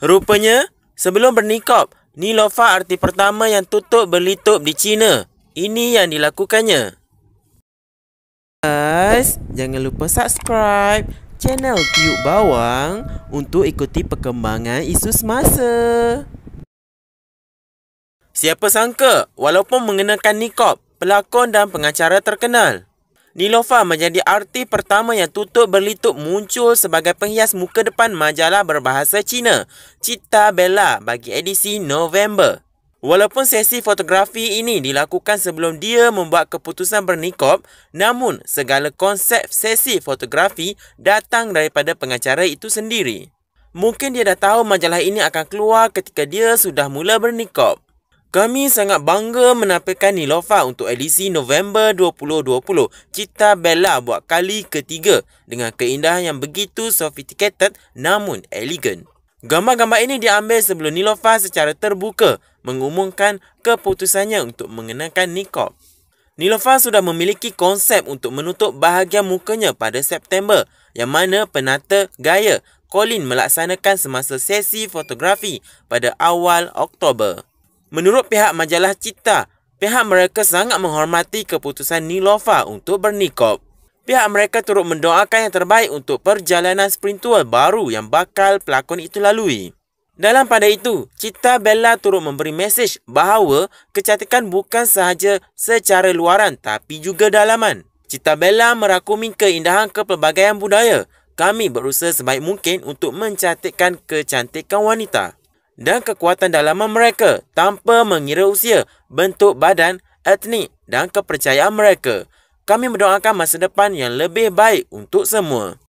Rupanya, sebelum bernikop, Nilofa arti pertama yang tutup berlitup di China. Ini yang dilakukannya. Guys, jangan lupa subscribe channel Piyuk Bawang untuk ikuti perkembangan isu semasa. Siapa sangka, walaupun mengenakan nikop, pelakon dan pengacara terkenal. Nilofa menjadi arti pertama yang tutup berlitup muncul sebagai penghias muka depan majalah berbahasa Cina, Cita Bella bagi edisi November. Walaupun sesi fotografi ini dilakukan sebelum dia membuat keputusan bernikop, namun segala konsep sesi fotografi datang daripada pengacara itu sendiri. Mungkin dia dah tahu majalah ini akan keluar ketika dia sudah mula bernikop. Kami sangat bangga menampilkan Nilofa untuk edisi November 2020 Cita Bella buat kali ketiga dengan keindahan yang begitu sophisticated namun elegan. Gambar-gambar ini diambil sebelum Nilofa secara terbuka mengumumkan keputusannya untuk mengenakan niqab. Nilofa sudah memiliki konsep untuk menutup bahagian mukanya pada September yang mana penata gaya Colin melaksanakan semasa sesi fotografi pada awal Oktober. Menurut pihak majalah Cita, pihak mereka sangat menghormati keputusan Nilofa untuk bernikop. Pihak mereka turut mendoakan yang terbaik untuk perjalanan spiritual baru yang bakal pelakon itu lalui. Dalam pada itu, Cita Bella turut memberi mesej bahawa kecantikan bukan sahaja secara luaran tapi juga dalaman. Cita Bella merakumi keindahan kepelbagaian budaya. Kami berusaha sebaik mungkin untuk mencantikkan kecantikan wanita dan kekuatan dalaman mereka tanpa mengira usia, bentuk badan, etnik dan kepercayaan mereka. Kami mendoakan masa depan yang lebih baik untuk semua.